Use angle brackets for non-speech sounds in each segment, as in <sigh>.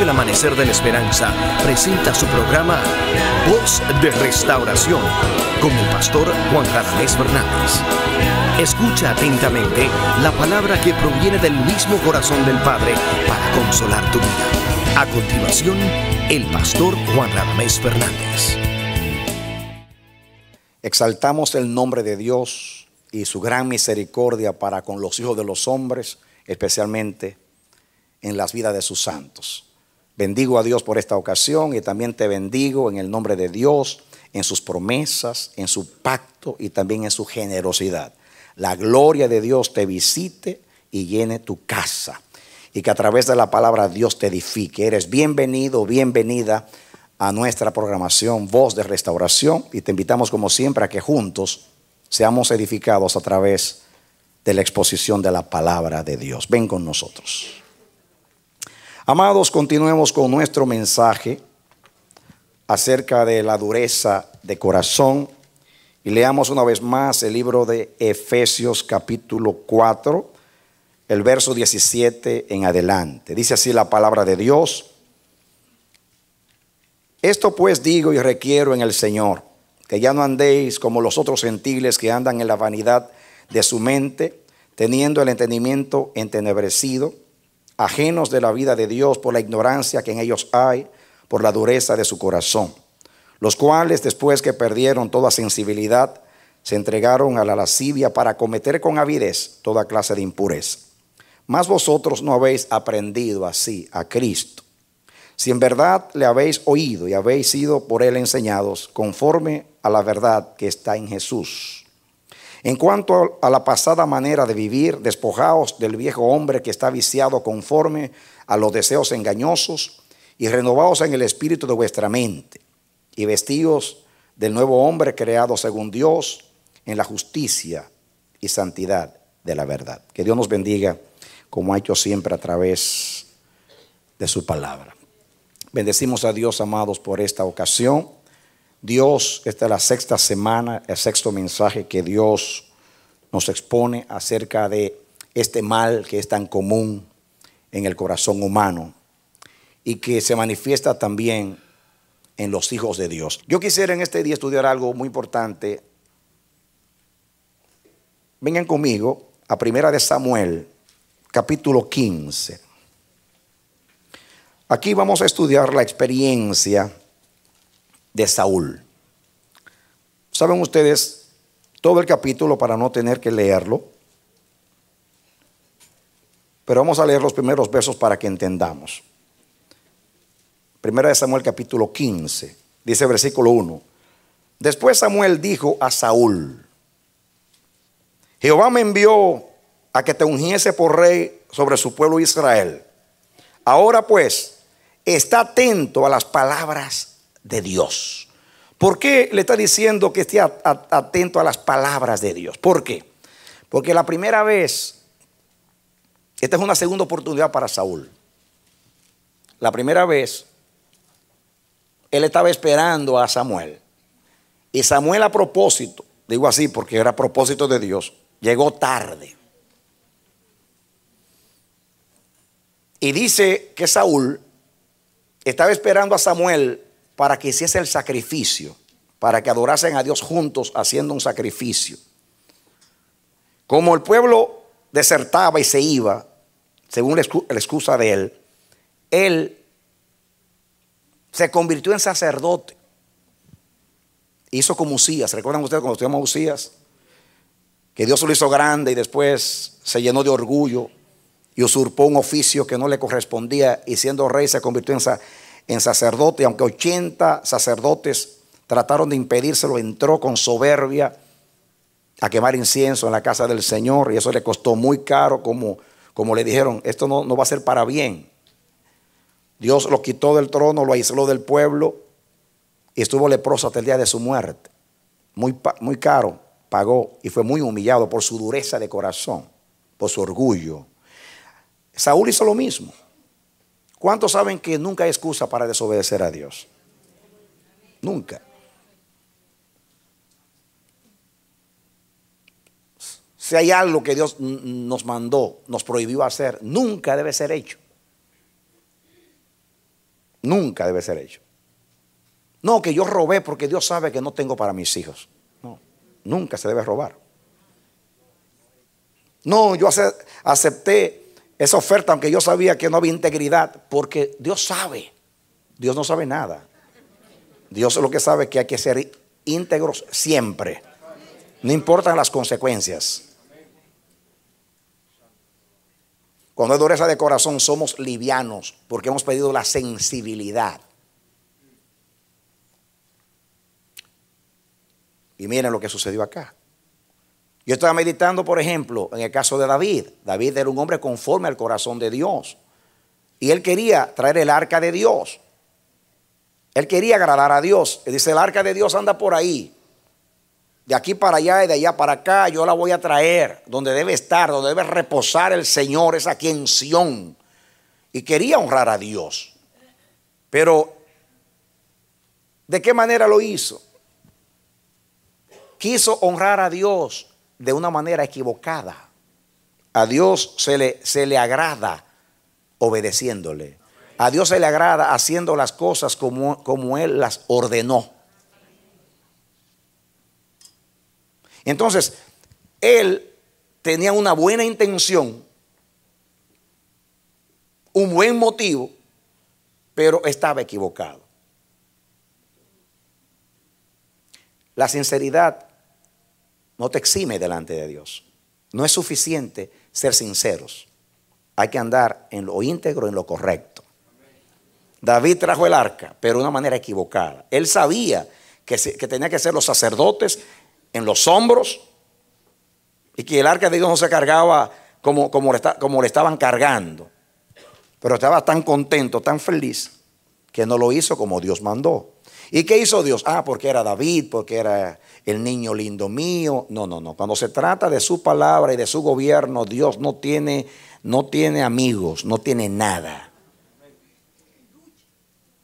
El Amanecer de la Esperanza presenta su programa Voz de Restauración con el pastor Juan Ramés Fernández. Escucha atentamente la palabra que proviene del mismo corazón del Padre para consolar tu vida. A continuación, el pastor Juan Ramés Fernández. Exaltamos el nombre de Dios y su gran misericordia para con los hijos de los hombres, especialmente en las vidas de sus santos. Bendigo a Dios por esta ocasión y también te bendigo en el nombre de Dios, en sus promesas, en su pacto y también en su generosidad. La gloria de Dios te visite y llene tu casa. Y que a través de la palabra Dios te edifique. Eres bienvenido, bienvenida a nuestra programación Voz de Restauración y te invitamos como siempre a que juntos seamos edificados a través de la exposición de la palabra de Dios. Ven con nosotros. Amados, continuemos con nuestro mensaje acerca de la dureza de corazón y leamos una vez más el libro de Efesios capítulo 4, el verso 17 en adelante. Dice así la palabra de Dios. Esto pues digo y requiero en el Señor, que ya no andéis como los otros gentiles que andan en la vanidad de su mente, teniendo el entendimiento entenebrecido ajenos de la vida de Dios por la ignorancia que en ellos hay, por la dureza de su corazón, los cuales después que perdieron toda sensibilidad, se entregaron a la lascivia para cometer con avidez toda clase de impureza. Mas vosotros no habéis aprendido así a Cristo. Si en verdad le habéis oído y habéis sido por él enseñados conforme a la verdad que está en Jesús en cuanto a la pasada manera de vivir, despojaos del viejo hombre que está viciado conforme a los deseos engañosos y renovaos en el espíritu de vuestra mente y vestidos del nuevo hombre creado según Dios en la justicia y santidad de la verdad. Que Dios nos bendiga como ha hecho siempre a través de su palabra. Bendecimos a Dios, amados, por esta ocasión. Dios, esta es la sexta semana, el sexto mensaje que Dios nos expone acerca de este mal que es tan común en el corazón humano y que se manifiesta también en los hijos de Dios. Yo quisiera en este día estudiar algo muy importante. Vengan conmigo a Primera de Samuel, capítulo 15. Aquí vamos a estudiar la experiencia de Saúl. Saben ustedes todo el capítulo para no tener que leerlo, pero vamos a leer los primeros versos para que entendamos. Primera de Samuel capítulo 15, dice versículo 1. Después Samuel dijo a Saúl, Jehová me envió a que te ungiese por rey sobre su pueblo Israel. Ahora pues, está atento a las palabras de Dios. ¿Por qué le está diciendo que esté atento a las palabras de Dios? ¿Por qué? Porque la primera vez, esta es una segunda oportunidad para Saúl. La primera vez, él estaba esperando a Samuel. Y Samuel a propósito, digo así porque era a propósito de Dios, llegó tarde. Y dice que Saúl estaba esperando a Samuel para que hiciese el sacrificio, para que adorasen a Dios juntos haciendo un sacrificio. Como el pueblo desertaba y se iba, según la excusa de él, él se convirtió en sacerdote. Hizo como Usías. ¿Recuerdan ustedes cuando estudiamos a Usías? Que Dios lo hizo grande y después se llenó de orgullo y usurpó un oficio que no le correspondía y siendo rey se convirtió en, en sacerdote, aunque 80 sacerdotes trataron de impedírselo, entró con soberbia a quemar incienso en la casa del Señor y eso le costó muy caro como, como le dijeron, esto no, va a ser para bien. Dios lo quitó del trono, lo aisló del pueblo y estuvo leproso hasta el día de su muerte. Muy, muy caro pagó y fue muy humillado por su dureza de corazón, por su orgullo. Saúl hizo lo mismo. ¿Cuántos saben que nunca hay excusa para desobedecer a Dios? Nunca. Si hay algo que Dios nos mandó, nos prohibió hacer, nunca debe ser hecho. Nunca debe ser hecho. No, que yo robé porque Dios sabe que no tengo para mis hijos. No, nunca se debe robar. No, yo acepté esa oferta, aunque yo sabía que no había integridad, porque Dios sabe, Dios no sabe nada. Dios lo que sabe que hay que ser íntegros siempre, no importan las consecuencias. Cuando hay dureza de corazón somos livianos porque hemos perdido la sensibilidad. Y miren lo que sucedió acá. Yo estaba meditando, por ejemplo, en el caso de David. David era un hombre conforme al corazón de Dios. Y él quería traer el arca de Dios. Él quería agradar a Dios. Él dice, el arca de Dios anda por ahí. De aquí para allá y de allá para acá, yo la voy a traer donde debe estar, donde debe reposar el Señor, es aquí en Sión. Y quería honrar a Dios. Pero, ¿de qué manera lo hizo? Quiso honrar a Dios de una manera equivocada. A Dios se le, se le agrada obedeciéndole. A Dios se le agrada haciendo las cosas como, como Él las ordenó. Entonces, Él tenía una buena intención, un buen motivo, pero estaba equivocado. La sinceridad no te exime delante de Dios. No es suficiente ser sinceros. Hay que andar en lo íntegro, en lo correcto. David trajo el arca, pero de una manera equivocada. Él sabía que, que tenía que ser los sacerdotes en los hombros y que el arca de Dios no se cargaba como, como, como le estaban cargando. Pero estaba tan contento, tan feliz, que no lo hizo como Dios mandó. ¿Y qué hizo Dios? Ah, porque era David, porque era el niño lindo mío. No, no, no. Cuando se trata de su palabra y de su gobierno, Dios no tiene, no tiene amigos, no tiene nada.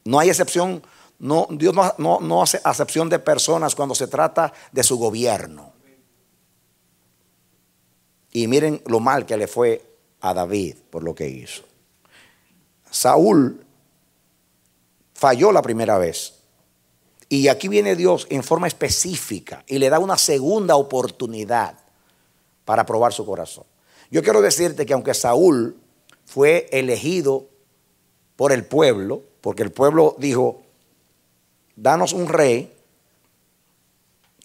No hay excepción, no, Dios no, no, no hace acepción de personas cuando se trata de su gobierno. Y miren lo mal que le fue a David por lo que hizo. Saúl falló la primera vez, y aquí viene Dios en forma específica y le da una segunda oportunidad para probar su corazón. Yo quiero decirte que aunque Saúl fue elegido por el pueblo, porque el pueblo dijo, danos un rey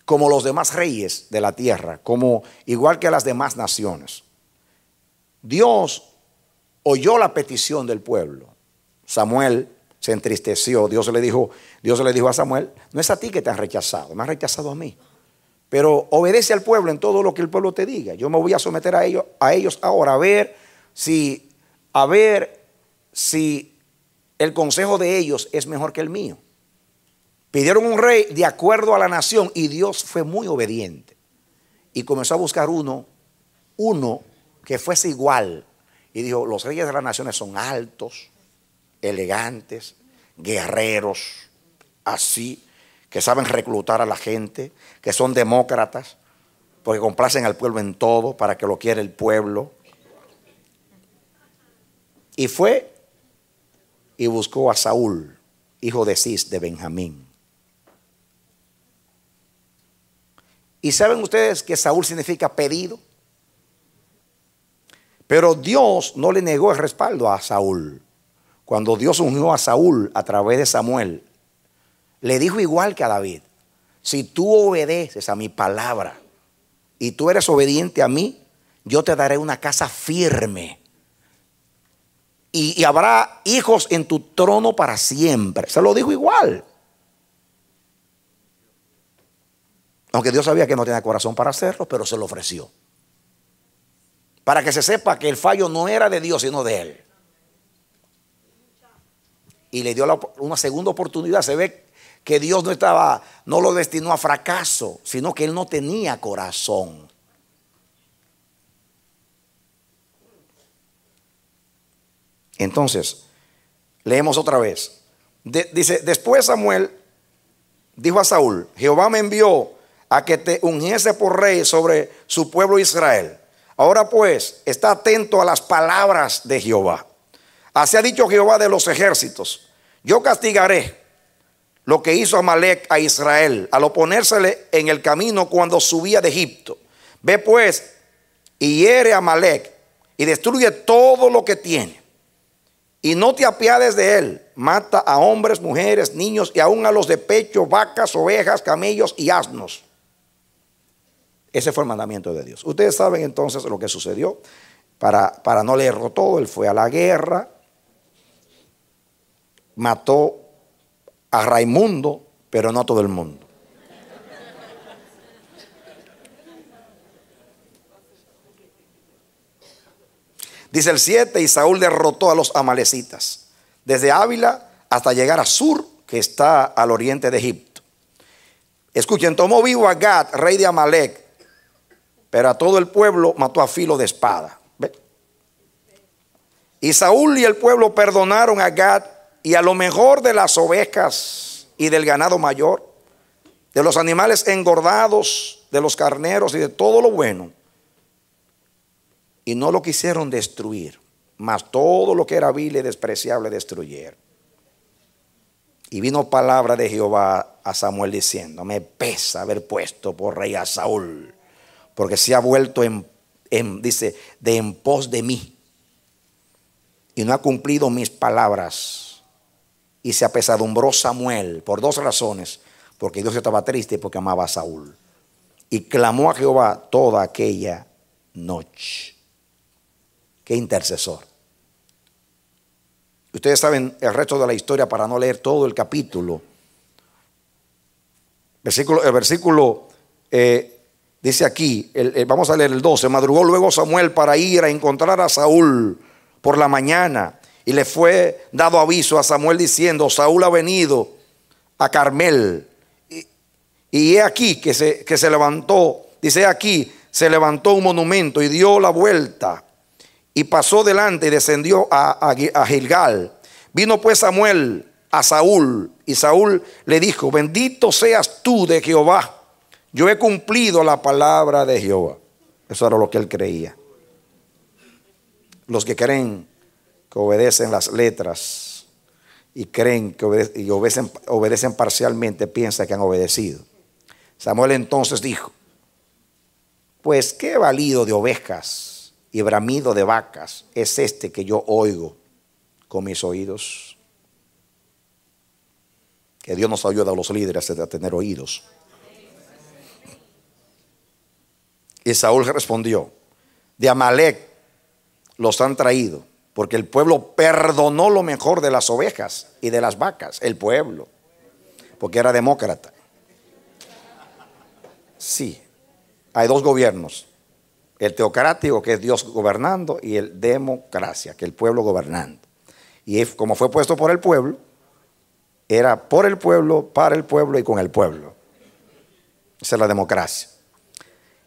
como los demás reyes de la tierra, como igual que las demás naciones. Dios oyó la petición del pueblo. Samuel se entristeció. Dios le dijo, Dios le dijo a Samuel, no es a ti que te han rechazado, me han rechazado a mí. Pero obedece al pueblo en todo lo que el pueblo te diga. Yo me voy a someter a ellos, a ellos ahora a ver si a ver si el consejo de ellos es mejor que el mío. Pidieron un rey de acuerdo a la nación y Dios fue muy obediente. Y comenzó a buscar uno, uno que fuese igual. Y dijo, los reyes de las naciones son altos, elegantes, guerreros, así, que saben reclutar a la gente, que son demócratas, porque complacen al pueblo en todo para que lo quiera el pueblo. Y fue y buscó a Saúl, hijo de Cis de Benjamín. ¿Y saben ustedes que Saúl significa pedido? Pero Dios no le negó el respaldo a Saúl cuando Dios unió a Saúl a través de Samuel, le dijo igual que a David, si tú obedeces a mi palabra y tú eres obediente a mí, yo te daré una casa firme. y, habrá hijos en tu trono para siempre. Se lo dijo igual. Aunque Dios sabía que no tenía corazón para hacerlo, pero se lo ofreció. Para que se sepa que el fallo no era de Dios, sino de él y le dio una segunda oportunidad. Se ve que Dios no estaba, no lo destinó a fracaso, sino que él no tenía corazón. Entonces, leemos otra vez. dice, después Samuel dijo a Saúl, Jehová me envió a que te ungiese por rey sobre su pueblo Israel. Ahora pues, está atento a las palabras de Jehová. Así ha dicho Jehová de los ejércitos. Yo castigaré lo que hizo Amalek a Israel al oponérsele en el camino cuando subía de Egipto. Ve pues y hiere a Amalek y destruye todo lo que tiene. Y no te apiades de él. Mata a hombres, mujeres, niños y aún a los de pecho, vacas, ovejas, camellos y asnos. Ese fue el mandamiento de Dios. Ustedes saben entonces lo que sucedió. Para, para no leerlo todo, él fue a la guerra, mató a Raimundo, pero no a todo el mundo. Dice el 7, y Saúl derrotó a los amalecitas, desde Ávila hasta llegar a Sur, que está al oriente de Egipto. Escuchen, tomó vivo a Gad, rey de Amalec, pero a todo el pueblo mató a filo de espada. Y Saúl y el pueblo perdonaron a Gad y a lo mejor de las ovejas y del ganado mayor, de los animales engordados, de los carneros y de todo lo bueno. Y no lo quisieron destruir, mas todo lo que era vil y despreciable destruyeron. Y vino palabra de Jehová a Samuel diciendo, me pesa haber puesto por rey a Saúl, porque se ha vuelto en, dice, de en pos de mí, y no ha cumplido mis palabras y se apesadumbró Samuel por dos razones, porque Dios estaba triste porque amaba a Saúl. Y clamó a Jehová toda aquella noche. Qué intercesor. Ustedes saben el resto de la historia para no leer todo el capítulo. el versículo eh, dice aquí, eh, vamos a leer el 12, madrugó luego Samuel para ir a encontrar a Saúl por la mañana y le fue dado aviso a Samuel diciendo, Saúl ha venido a Carmel. Y, he aquí que se, que se levantó, dice aquí, se levantó un monumento y dio la vuelta y pasó delante y descendió a Gilgal. Vino pues Samuel a Saúl y Saúl le dijo, bendito seas tú de Jehová, yo he cumplido la palabra de Jehová. Eso era lo que él creía. Los que creen que obedecen las letras y creen que obedecen, obedecen, parcialmente Piensa que han obedecido. Samuel entonces dijo, pues qué valido de ovejas y bramido de vacas es este que yo oigo con mis oídos. Que Dios nos ayuda a los líderes a tener oídos. Y Saúl respondió, de Amalek los han traído porque el pueblo perdonó lo mejor de las ovejas y de las vacas, el pueblo, porque era demócrata. Sí, hay dos gobiernos, el teocrático, que es Dios gobernando, y el democracia, que es el pueblo gobernando. Y como fue puesto por el pueblo, era por el pueblo, para el pueblo y con el pueblo. Esa es la democracia.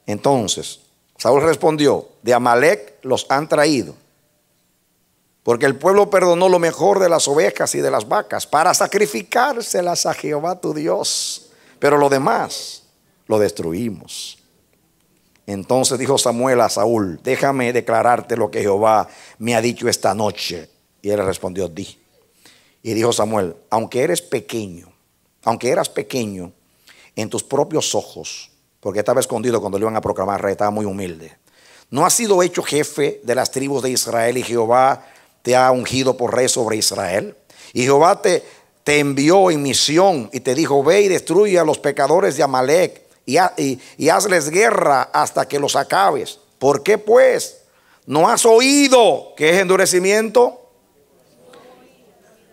Entonces, Saúl respondió, de Amalek los han traído porque el pueblo perdonó lo mejor de las ovejas y de las vacas para sacrificárselas a Jehová tu Dios. Pero lo demás lo destruimos. Entonces dijo Samuel a Saúl, déjame declararte lo que Jehová me ha dicho esta noche. Y él respondió, di. Y dijo Samuel, aunque eres pequeño, aunque eras pequeño en tus propios ojos, porque estaba escondido cuando le iban a proclamar rey, estaba muy humilde. No has sido hecho jefe de las tribus de Israel y Jehová te ha ungido por rey sobre Israel. Y Jehová te, envió en misión y te dijo, ve y destruye a los pecadores de Amalek y, y, hazles guerra hasta que los acabes. ¿Por qué pues? ¿No has oído que es endurecimiento?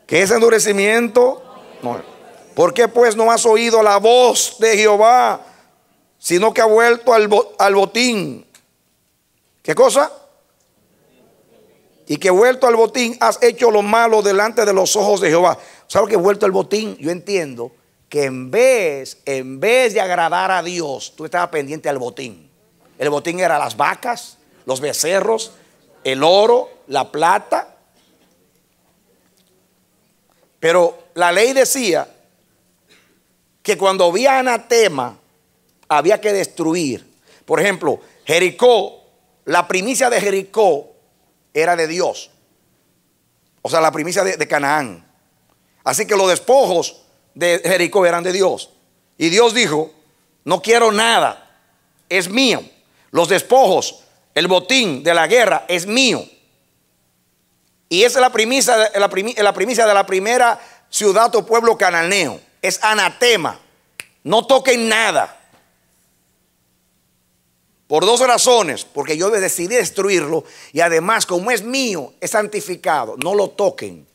¿Qué es endurecimiento? No. ¿Por qué pues no has oído la voz de Jehová, sino que ha vuelto al, al botín? ¿Qué cosa? y que vuelto al botín has hecho lo malo delante de los ojos de Jehová. ¿Sabes que vuelto al botín? Yo entiendo que en vez, en vez de agradar a Dios, tú estabas pendiente al botín. El botín era las vacas, los becerros, el oro, la plata. Pero la ley decía que cuando había anatema, había que destruir. Por ejemplo, Jericó, la primicia de Jericó era de Dios. O sea, la primicia de, Canaán. Así que los despojos de Jericó eran de Dios. Y Dios dijo, no quiero nada, es mío. Los despojos, el botín de la guerra es mío. Y esa es la primicia, la, la primicia de la primera ciudad o pueblo cananeo. Es anatema. No toquen nada. Por dos razones, porque yo decidí destruirlo y además como es mío, es santificado, no lo toquen.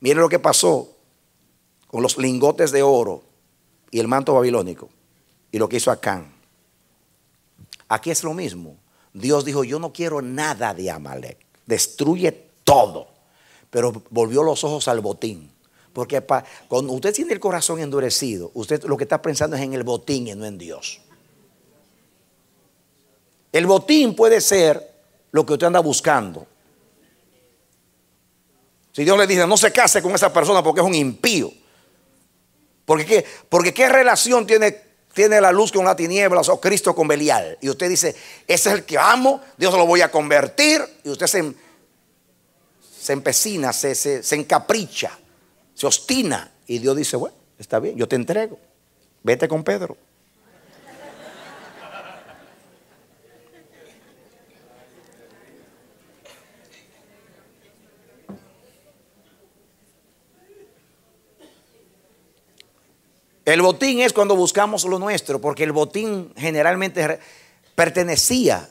Miren lo que pasó con los lingotes de oro y el manto babilónico y lo que hizo Acán. Aquí es lo mismo. Dios dijo, yo no quiero nada de Amalek, destruye todo. Pero volvió los ojos al botín. Porque cuando usted tiene el corazón endurecido, usted lo que está pensando es en el botín y no en Dios. El botín puede ser lo que usted anda buscando. Si Dios le dice, no se case con esa persona porque es un impío. Porque qué, porque qué relación tiene, tiene la luz con la tinieblas o Cristo con Belial. Y usted dice, ese es el que amo, Dios lo voy a convertir. Y usted se, se empecina, se, se encapricha, se ostina Y Dios dice, bueno, está bien, yo te entrego. Vete con Pedro. El botín es cuando buscamos lo nuestro, porque el botín generalmente pertenecía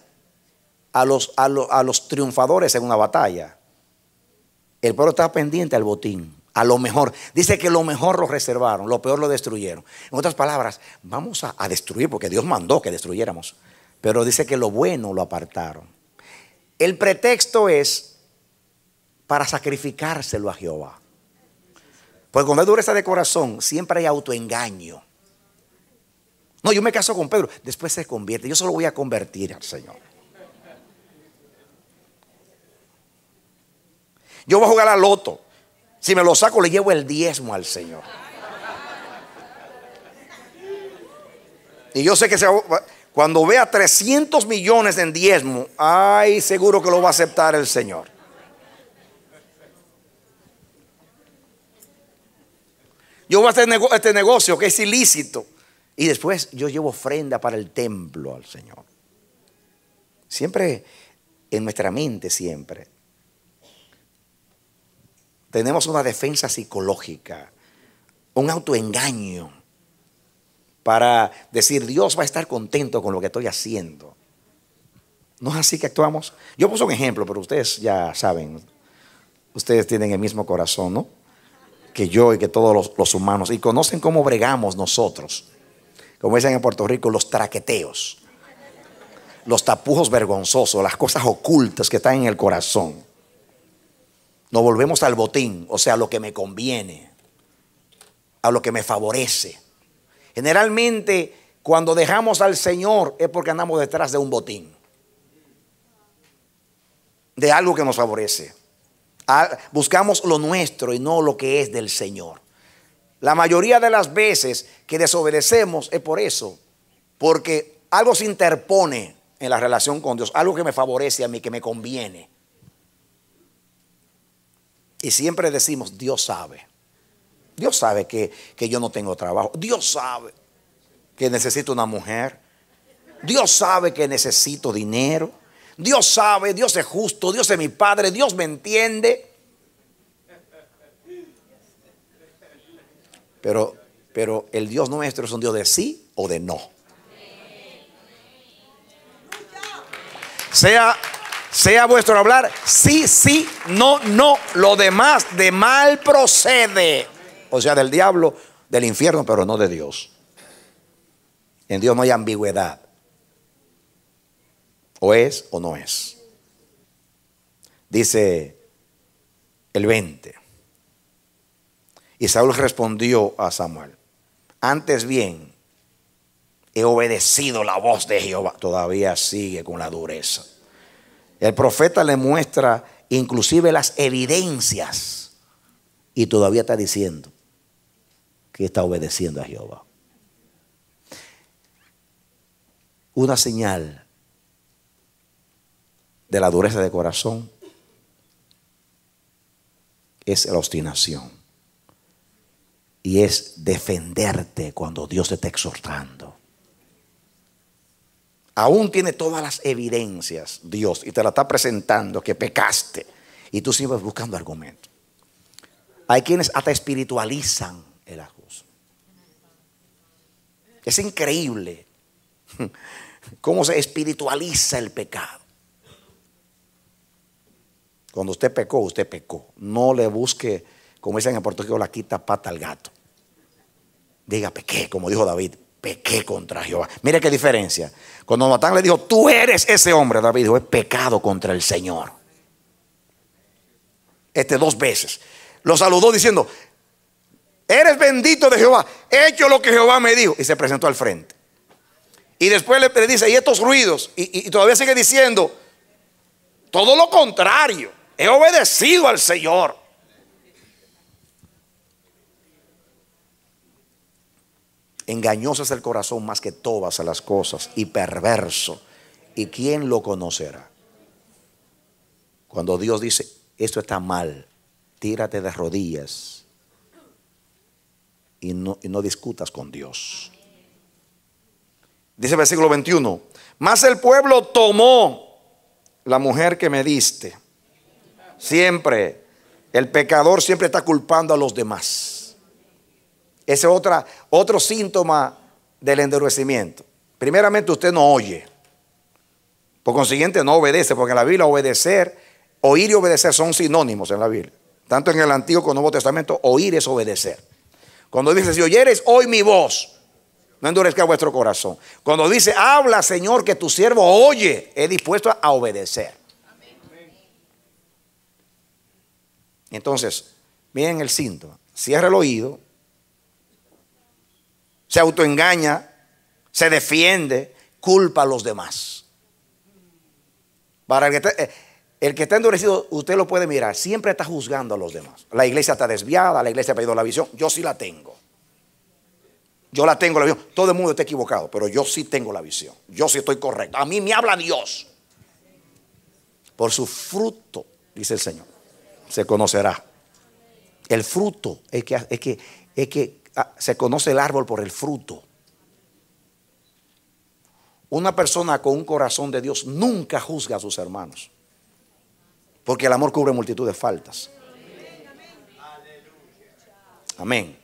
a los, a triunfadores en una batalla. El pueblo estaba pendiente al botín, a lo mejor. Dice que lo mejor lo reservaron, lo peor lo destruyeron. En otras palabras, vamos a, a destruir, porque Dios mandó que destruyéramos. Pero dice que lo bueno lo apartaron. El pretexto es para sacrificárselo a Jehová. Porque cuando hay dureza de corazón, siempre hay autoengaño. No, yo me caso con Pedro, después se convierte. Yo solo voy a convertir al Señor. Yo voy a jugar al loto. Si me lo saco, le llevo el diezmo al Señor. Y yo sé que cuando vea 300 millones en diezmo, ay, seguro que lo va a aceptar el Señor. Yo voy a hacer este negocio que es ilícito. Y después yo llevo ofrenda para el templo al Señor. Siempre, en nuestra mente siempre, tenemos una defensa psicológica, un autoengaño para decir Dios va a estar contento con lo que estoy haciendo. ¿No es así que actuamos? Yo puse un ejemplo, pero ustedes ya saben, ustedes tienen el mismo corazón, ¿no? que yo y que todos los, humanos. Y conocen cómo bregamos nosotros. Como dicen en Puerto Rico, los traqueteos. Los tapujos vergonzosos, las cosas ocultas que están en el corazón. Nos volvemos al botín, o sea, a lo que me conviene, a lo que me favorece. Generalmente, cuando dejamos al Señor es porque andamos detrás de un botín, de algo que nos favorece. Ah, buscamos lo nuestro y no lo que es del Señor. La mayoría de las veces que desobedecemos es por eso, porque algo se interpone en la relación con Dios, algo que me favorece a mí, que me conviene. Y siempre decimos, Dios sabe. Dios sabe que, yo no tengo trabajo. Dios sabe que necesito una mujer. Dios sabe que necesito dinero. Dios sabe, Dios es justo, Dios es mi Padre, Dios me entiende. Pero, pero el Dios nuestro es un Dios de sí o de no. Sea, sea vuestro hablar, sí, sí, no, no. Lo demás de mal procede. O sea, del diablo, del infierno, pero no de Dios. En Dios no hay ambigüedad. O es o no es. Dice el 20. Y Saúl respondió a Samuel, antes bien, he obedecido la voz de Jehová. Todavía sigue con la dureza. El profeta le muestra inclusive las evidencias y todavía está diciendo que está obedeciendo a Jehová. Una señal de la dureza de corazón es la obstinación. Y es defenderte cuando Dios te está exhortando. Aún tiene todas las evidencias Dios y te la está presentando que pecaste. Y tú sigues buscando argumentos. Hay quienes hasta espiritualizan el ajuste. Es increíble <laughs> cómo se espiritualiza el pecado. Cuando usted pecó, usted pecó. No le busque, como dicen en Puerto Rico, la quita pata al gato. Diga, pequé, como dijo David, pequé contra Jehová. Mire qué diferencia. Cuando Natán le dijo, tú eres ese hombre, David dijo, es pecado contra el Señor. Este dos veces. Lo saludó diciendo, eres bendito de Jehová, he hecho lo que Jehová me dijo. Y se presentó al frente. Y después le, dice, y estos ruidos, y todavía sigue diciendo, todo lo contrario. He obedecido al Señor. Engañoso es el corazón más que todas las cosas y perverso. ¿Y quién lo conocerá? Cuando Dios dice, esto está mal, tírate de rodillas y no, discutas con Dios. Dice el versículo 21, Más el pueblo tomó la mujer que me diste Siempre. El pecador siempre está culpando a los demás. Ese es otro síntoma del endurecimiento. Primeramente usted no oye. Por consiguiente no obedece, porque en la Biblia obedecer, oír y obedecer son sinónimos en la Biblia. Tanto en el Antiguo como en el Nuevo Testamento, oír es obedecer. Cuando dice, si oyeres oí mi voz, no endurezca vuestro corazón. Cuando dice, habla Señor, que tu siervo oye, es dispuesto a obedecer. Entonces, miren el síntoma. Cierra el oído, se autoengaña, se defiende, culpa a los demás. Para el que, eh, el que está endurecido, usted lo puede mirar, siempre está juzgando a los demás. La iglesia está desviada, la iglesia ha perdido la visión, yo sí la tengo. Yo la tengo la visión. Todo el mundo está equivocado, pero yo sí tengo la visión. Yo sí estoy correcto. A mí me habla Dios. Por su fruto, dice el Señor se conocerá. El fruto es que, es que, es que ah, se conoce el árbol por el fruto. Una persona con un corazón de Dios nunca juzga a sus hermanos. Porque el amor cubre multitud de faltas. Amén.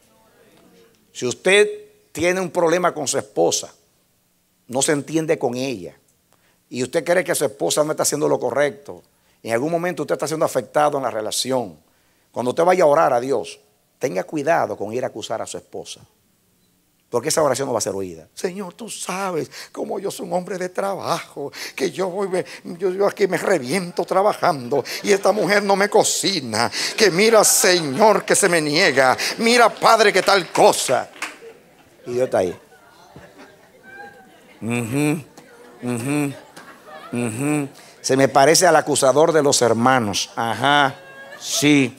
Si usted tiene un problema con su esposa, no se entiende con ella, y usted cree que su esposa no está haciendo lo correcto, en algún momento usted está siendo afectado en la relación, cuando usted vaya a orar a Dios, tenga cuidado con ir a acusar a su esposa. Porque esa oración no va a ser oída. Señor, tú sabes cómo yo soy un hombre de trabajo, que yo, yo, yo aquí me reviento trabajando y esta mujer no me cocina. Que mira, Señor, que se me niega. Mira, Padre, que tal cosa. Y Dios está ahí. Mhm, mhm, mhm. Se me parece al acusador de los hermanos. Ajá, sí.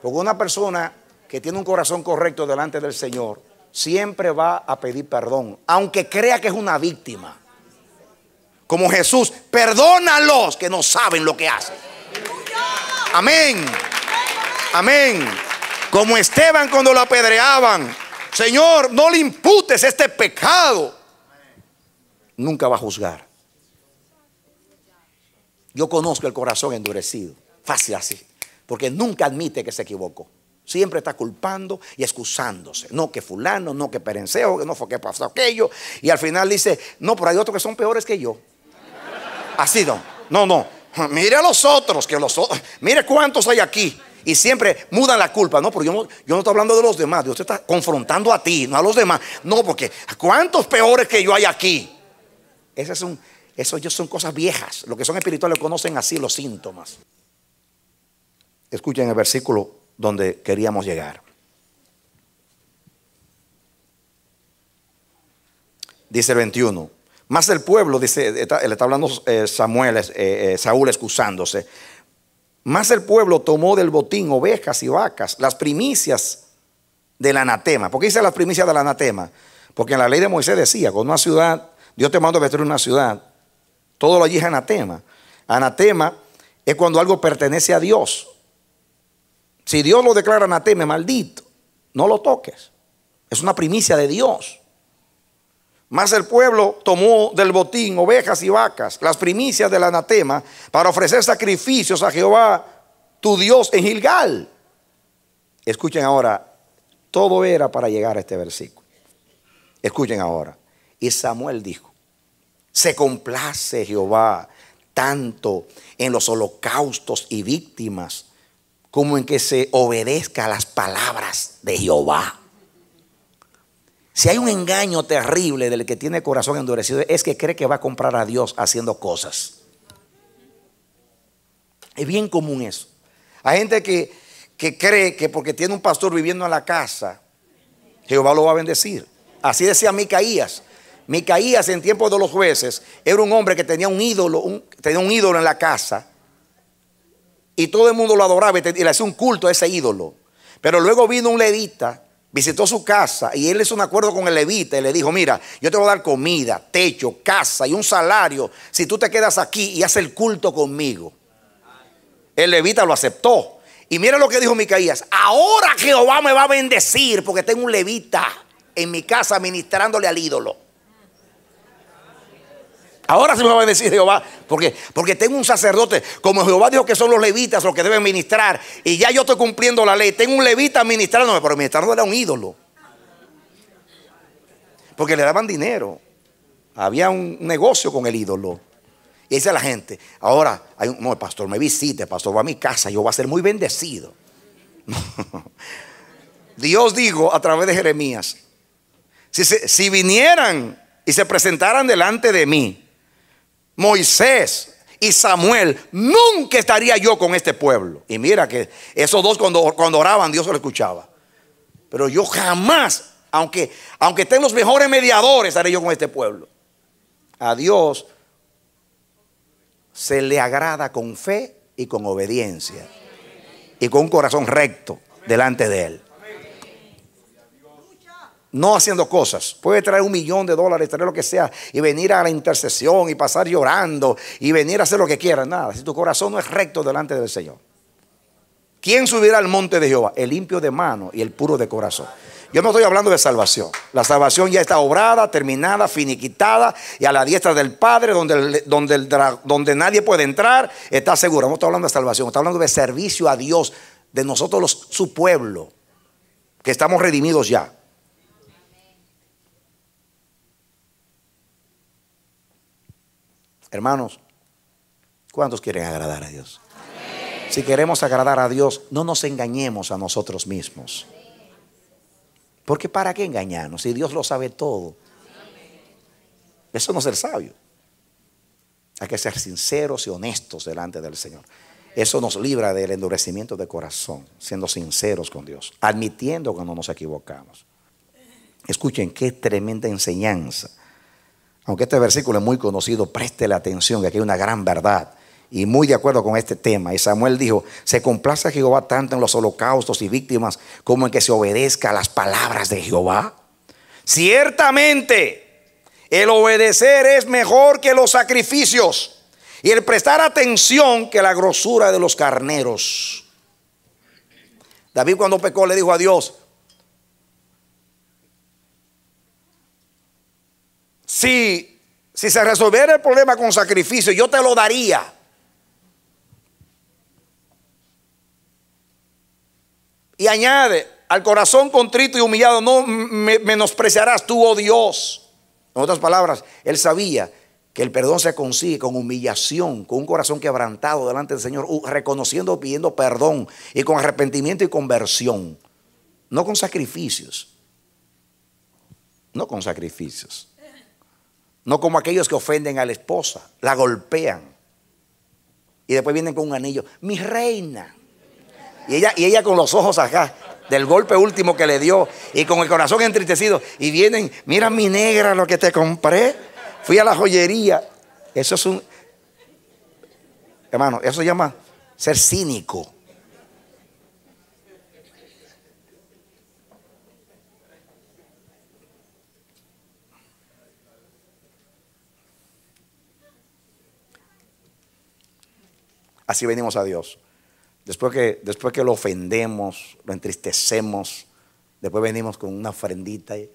Porque una persona que tiene un corazón correcto delante del Señor siempre va a pedir perdón, aunque crea que es una víctima. Como Jesús, perdónalos que no saben lo que hacen. Amén. Amén. Como Esteban cuando lo apedreaban. Señor, no le imputes este pecado nunca va a juzgar. Yo conozco el corazón endurecido, fácil así, porque nunca admite que se equivocó. Siempre está culpando y excusándose. No que fulano, no que perenceo, que no fue que pasó aquello. Y al final dice, no, pero hay otros que son peores que yo. Así no, no, no. Mire a los otros, que los otros, mire cuántos hay aquí. Y siempre mudan la culpa. No, porque yo no, yo no estoy hablando de los demás. Dios te está confrontando a ti, no a los demás. No, porque ¿cuántos peores que yo hay aquí? Esas son, eso son cosas viejas. lo que son espirituales conocen así los síntomas. Escuchen el versículo donde queríamos llegar. Dice el 21. Más el pueblo, dice, le está hablando eh, Samuel, eh, eh, Saúl excusándose. Más el pueblo tomó del botín ovejas y vacas, las primicias del anatema. ¿Por qué dice las primicias del anatema? Porque en la ley de Moisés decía, con una ciudad Dios te manda a una ciudad. Todo lo allí es anatema. Anatema es cuando algo pertenece a Dios. Si Dios lo declara anatema, maldito, no lo toques. Es una primicia de Dios. Más el pueblo tomó del botín ovejas y vacas, las primicias del anatema, para ofrecer sacrificios a Jehová, tu Dios, en Gilgal. Escuchen ahora, todo era para llegar a este versículo. Escuchen ahora. Y Samuel dijo, se complace Jehová tanto en los holocaustos y víctimas como en que se obedezca a las palabras de Jehová. Si hay un engaño terrible del que tiene corazón endurecido, es que cree que va a comprar a Dios haciendo cosas. Es bien común eso. Hay gente que, que cree que porque tiene un pastor viviendo en la casa, Jehová lo va a bendecir. Así decía Micaías. Micaías en tiempos de los jueces era un hombre que tenía un ídolo, tenía un ídolo en la casa. Y todo el mundo lo adoraba y le hacía un culto a ese ídolo. Pero luego vino un levita, visitó su casa y él hizo un acuerdo con el levita y le dijo, mira, yo te voy a dar comida, techo, casa y un salario si tú te quedas aquí y haces el culto conmigo. El levita lo aceptó. Y mira lo que dijo Micaías, ahora Jehová me va a bendecir porque tengo un levita en mi casa ministrándole al ídolo. Ahora sí me va a bendecir Jehová. ¿Por Porque tengo un sacerdote. Como Jehová dijo que son los levitas los que deben ministrar. Y ya yo estoy cumpliendo la ley. Tengo un levita ministrándome, pero ministrándome era un ídolo. Porque le daban dinero. Había un negocio con el ídolo. Y dice la gente, ahora, hay un, no, pastor me visite, pastor va a mi casa, yo voy a ser muy bendecido. <laughs> Dios dijo a través de Jeremías, si vinieran y se presentaran delante de mí, Moisés y Samuel, nunca estaría yo con este pueblo. Y mira que esos dos cuando, cuando oraban, Dios lo escuchaba. Pero yo jamás, aunque, aunque estén los mejores mediadores, estaré yo con este pueblo. A Dios se le agrada con fe y con obediencia. Y con un corazón recto delante de Él no haciendo cosas. Puede traer un millón de dólares, traer lo que sea, y venir a la intercesión y pasar llorando y venir a hacer lo que quiera. Nada, si tu corazón no es recto delante del Señor. ¿Quién subirá al monte de Jehová? El limpio de mano y el puro de corazón. Yo no estoy hablando de salvación. La salvación ya está obrada, terminada, finiquitada y a la diestra del Padre, donde, donde, nadie puede entrar, está segura. No estoy hablando de salvación, está hablando de servicio a Dios, de nosotros, su pueblo, que estamos redimidos ya. Hermanos, ¿cuántos quieren agradar a Dios? Si queremos agradar a Dios, no nos engañemos a nosotros mismos. Porque ¿para qué engañarnos si Dios lo sabe todo? Eso no es ser sabio. Hay que ser sinceros y honestos delante del Señor. Eso nos libra del endurecimiento de corazón, siendo sinceros con Dios, admitiendo cuando nos equivocamos. Escuchen, qué tremenda enseñanza. Aunque este versículo es muy conocido, preste la atención que aquí hay una gran verdad y muy de acuerdo con este tema. Y Samuel dijo, se complace a Jehová tanto en los holocaustos y víctimas como en que se obedezca a las palabras de Jehová. Ciertamente, el obedecer es mejor que los sacrificios y el prestar atención que la grosura de los carneros. David cuando pecó le dijo a Dios, Si, si se resolviera el problema con sacrificio, yo te lo daría. Y añade, al corazón contrito y humillado no menospreciarás tú, oh Dios. En otras palabras, él sabía que el perdón se consigue con humillación, con un corazón quebrantado delante del Señor, reconociendo, pidiendo perdón y con arrepentimiento y conversión, no con sacrificios, no con sacrificios. No como aquellos que ofenden a la esposa, la golpean. Y después vienen con un anillo, mi reina. Y ella, y ella con los ojos acá, del golpe último que le dio, y con el corazón entristecido. Y vienen, mira mi negra lo que te compré. Fui a la joyería. Eso es un... Hermano, eso se llama ser cínico. Así venimos a Dios. Después que, después que lo ofendemos, lo entristecemos, después venimos con una ofrendita y,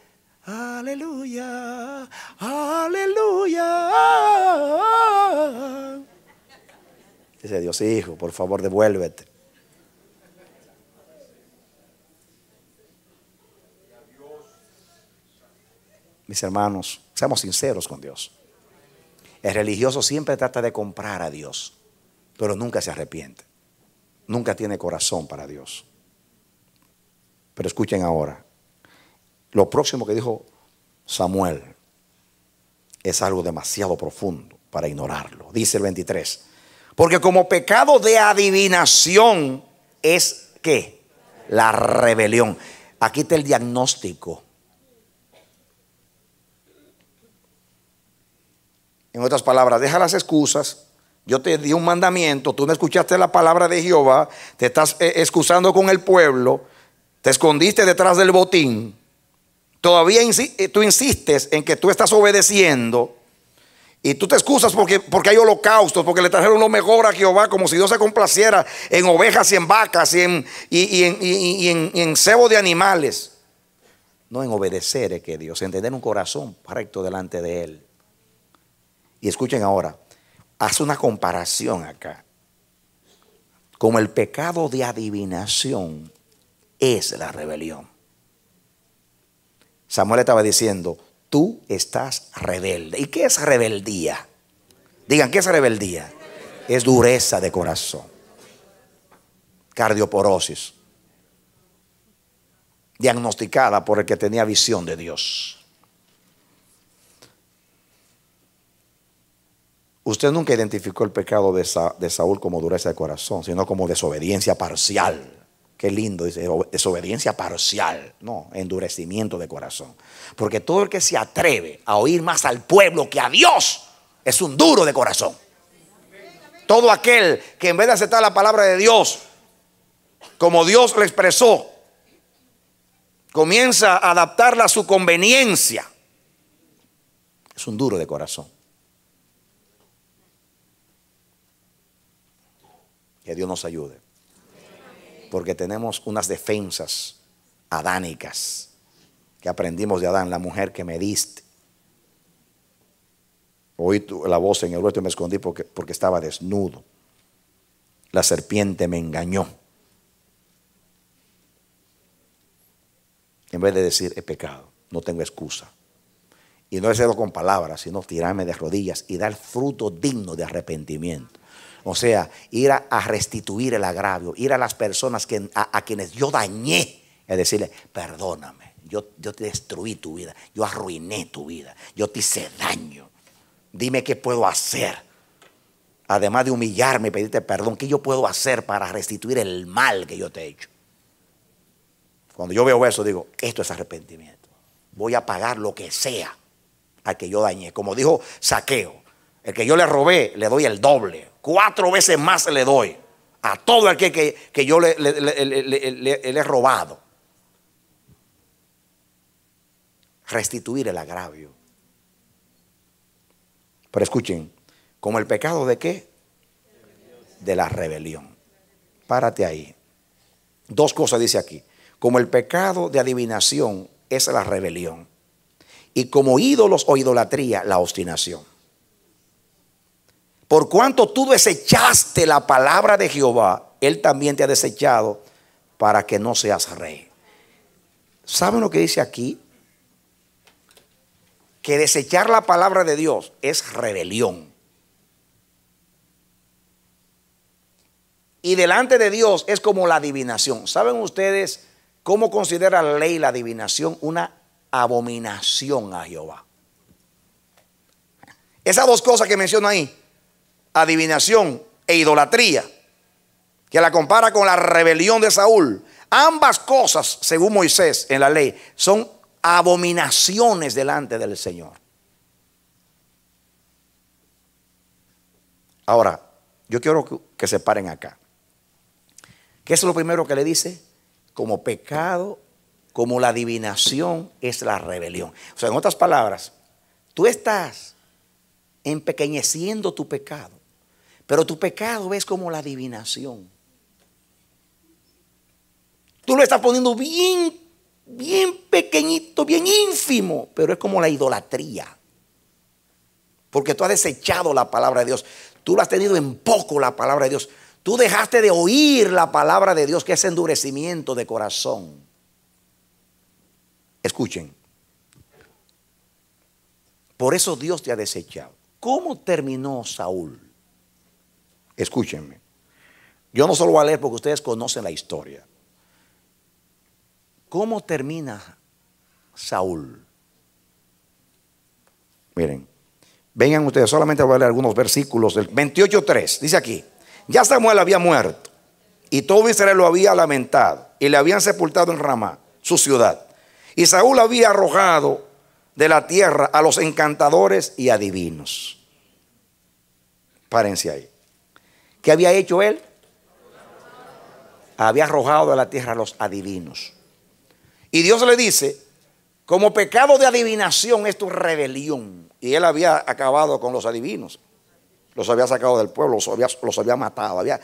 aleluya, aleluya. Dice Dios, hijo, por favor, devuélvete. Mis hermanos, seamos sinceros con Dios. El religioso siempre trata de comprar a Dios pero nunca se arrepiente. Nunca tiene corazón para Dios. Pero escuchen ahora, lo próximo que dijo Samuel es algo demasiado profundo para ignorarlo. Dice el 23, porque como pecado de adivinación es que la rebelión. Aquí está el diagnóstico. En otras palabras, deja las excusas, yo te di un mandamiento, tú no escuchaste la palabra de Jehová, te estás eh, excusando con el pueblo, te escondiste detrás del botín. Todavía eh, tú insistes en que tú estás obedeciendo y tú te excusas porque, porque hay holocaustos, porque le trajeron lo mejor a Jehová, como si Dios se complaciera en ovejas y en vacas y en, y, cebo de animales. No en obedecer es que Dios, en tener un corazón recto delante de Él. Y escuchen ahora, hace una comparación acá. Como el pecado de adivinación es la rebelión. Samuel estaba diciendo, tú estás rebelde. ¿Y qué es rebeldía? Digan, ¿qué es rebeldía? Es dureza de corazón. Cardioporosis. Diagnosticada por el que tenía visión de Dios. Usted nunca identificó el pecado de, Saúl como dureza de corazón, sino como desobediencia parcial. Qué lindo, dice, desobediencia parcial, no, endurecimiento de corazón. Porque todo el que se atreve a oír más al pueblo que a Dios es un duro de corazón. Todo aquel que en vez de aceptar la palabra de Dios, como Dios le expresó, comienza a adaptarla a su conveniencia, es un duro de corazón. Que Dios nos ayude. Porque tenemos unas defensas adánicas que aprendimos de Adán, la mujer que me diste. Oí la voz en el huerto y me escondí porque, estaba desnudo. La serpiente me engañó. En vez de decir, he pecado, no tengo excusa. Y no hacerlo con palabras, sino tirarme de rodillas y dar fruto digno de arrepentimiento. O sea, ir a, restituir el agravio, ir a las personas a, quienes yo dañé, es decirle, perdóname, yo, yo te destruí tu vida, yo arruiné tu vida, yo te hice daño. Dime qué puedo hacer además de humillarme y pedirte perdón, ¿qué yo puedo hacer para restituir el mal que yo te he hecho? Cuando yo veo eso, digo, esto es arrepentimiento. Voy a pagar lo que sea al que yo dañé. Como dijo Saqueo, el que yo le robé, le doy el doble cuatro veces más le doy a todo aquel que, yo le, le, he robado. Restituir el agravio. Pero escuchen, ¿como el pecado de qué? De la rebelión. Párate ahí. Dos cosas dice aquí. Como el pecado de adivinación es la rebelión. Y como ídolos o idolatría, la obstinación. Por cuanto tú desechaste la palabra de Jehová, Él también te ha desechado para que no seas rey. ¿Saben lo que dice aquí? Que desechar la palabra de Dios es rebelión. Y delante de Dios es como la adivinación. ¿Saben ustedes cómo considera la ley la adivinación una abominación a Jehová? Esas dos cosas que menciono ahí, adivinación e idolatría, que la compara con la rebelión de Saúl. Ambas cosas, según Moisés en la ley, son abominaciones delante del Señor. Ahora, yo quiero que se paren acá. ¿Qué es lo primero que le dice? Como pecado, como la adivinación es la rebelión. O sea, en otras palabras, tú estás empequeñeciendo tu pecado. Pero tu pecado es como la adivinación. Tú lo estás poniendo bien, bien pequeñito, bien ínfimo, pero es como la idolatría. Porque tú has desechado la palabra de Dios. Tú lo has tenido en poco la palabra de Dios. Tú dejaste de oír la palabra de Dios, que es endurecimiento de corazón. Escuchen. Por eso Dios te ha desechado. ¿Cómo terminó Saúl? Escúchenme. Yo no solo voy a leer porque ustedes conocen la historia. ¿Cómo termina Saúl? Miren, vengan ustedes, solamente voy a leer algunos versículos del 28.3. Dice aquí, ya Samuel había muerto y todo Israel lo había lamentado y le habían sepultado en Ramá, su ciudad. Y Saúl había arrojado de la tierra a los encantadores y adivinos. Párense ahí. ¿Qué había hecho él? Había arrojado de la tierra a los adivinos. Y Dios le dice, como pecado de adivinación es tu rebelión. Y él había acabado con los adivinos. Los había sacado del pueblo, los había, matado. Había,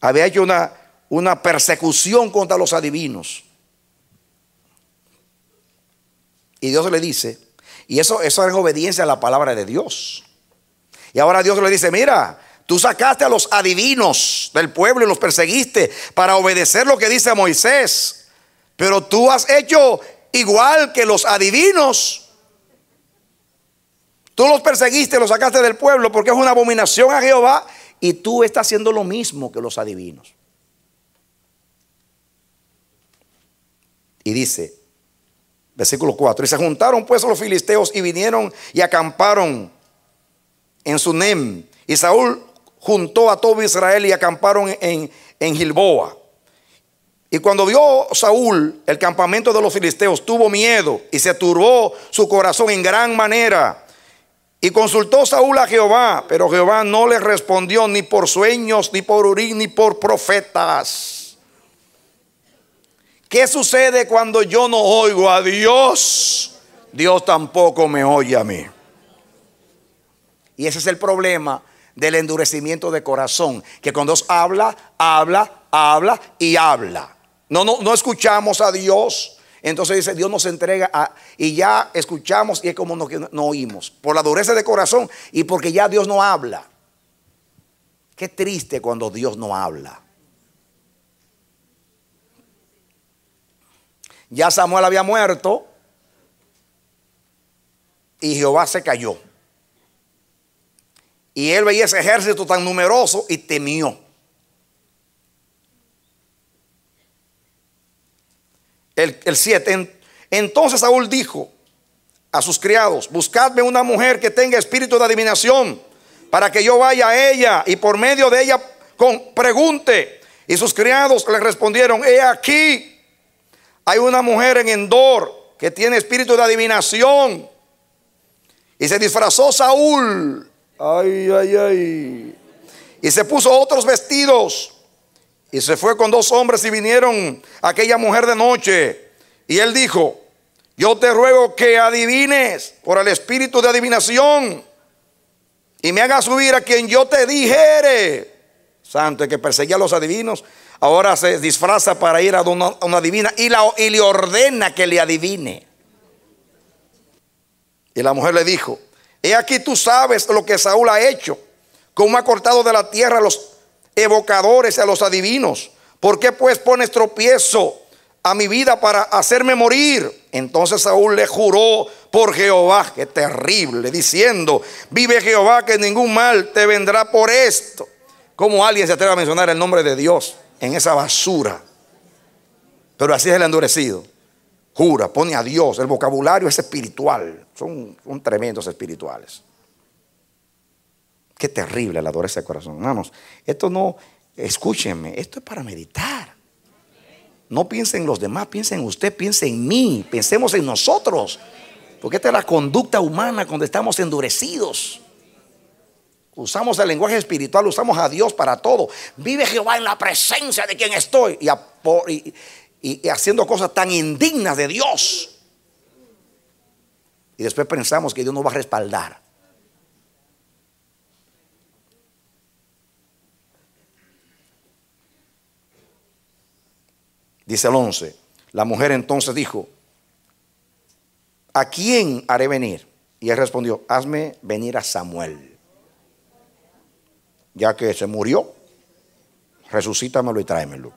había hecho una, una persecución contra los adivinos. Y Dios le dice, y eso, eso es obediencia a la palabra de Dios. Y ahora Dios le dice, mira, Tú sacaste a los adivinos del pueblo y los perseguiste para obedecer lo que dice Moisés. Pero tú has hecho igual que los adivinos. Tú los perseguiste, los sacaste del pueblo porque es una abominación a Jehová y tú estás haciendo lo mismo que los adivinos. Y dice, versículo 4, y se juntaron pues los filisteos y vinieron y acamparon en Sunem. Y Saúl juntó a todo Israel y acamparon en, en Gilboa. Y cuando vio Saúl el campamento de los filisteos, tuvo miedo y se turbó su corazón en gran manera. Y consultó Saúl a Jehová, pero Jehová no le respondió ni por sueños, ni por urín, ni por profetas. ¿Qué sucede cuando yo no oigo a Dios? Dios tampoco me oye a mí. Y ese es el problema del endurecimiento de corazón, que cuando Dios habla, habla, habla y habla. No, no, no escuchamos a Dios. Entonces dice, Dios nos entrega a, y ya escuchamos y es como no, no oímos, por la dureza de corazón y porque ya Dios no habla. Qué triste cuando Dios no habla. Ya Samuel había muerto y Jehová se cayó. Y él veía ese ejército tan numeroso y temió. El 7. entonces Saúl dijo a sus criados, buscadme una mujer que tenga espíritu de adivinación para que yo vaya a ella y por medio de ella pregunte. Y sus criados le respondieron, he aquí, hay una mujer en Endor que tiene espíritu de adivinación. Y se disfrazó Saúl Ay, ay, ay. Y se puso otros vestidos. Y se fue con dos hombres y vinieron aquella mujer de noche. Y él dijo, yo te ruego que adivines por el espíritu de adivinación y me hagas subir a quien yo te dijere. Santo, que perseguía a los adivinos, ahora se disfraza para ir a una, adivina divina y le ordena que le adivine. Y la mujer le dijo, He aquí tú sabes lo que Saúl ha hecho, cómo ha cortado de la tierra a los evocadores, a los adivinos. ¿Por qué pues pones tropiezo a mi vida para hacerme morir? Entonces Saúl le juró por Jehová, que terrible, diciendo, vive Jehová que ningún mal te vendrá por esto. Como alguien se atreve a mencionar el nombre de Dios en esa basura? Pero así es el endurecido jura, pone a Dios. El vocabulario es espiritual. Son, tremendos espirituales. Qué terrible la dureza de corazón. Hermanos, esto no, escúchenme, esto es para meditar. No piensen en los demás, piensen en usted, piensen en mí, pensemos en nosotros. Porque esta es la conducta humana cuando estamos endurecidos. Usamos el lenguaje espiritual, usamos a Dios para todo. Vive Jehová en la presencia de quien estoy. Y, y, y, haciendo cosas tan indignas de Dios. Y después pensamos que Dios nos va a respaldar. Dice el 11, la mujer entonces dijo, ¿a quién haré venir? Y él respondió, hazme venir a Samuel, ya que se murió, resucítamelo y tráemelo.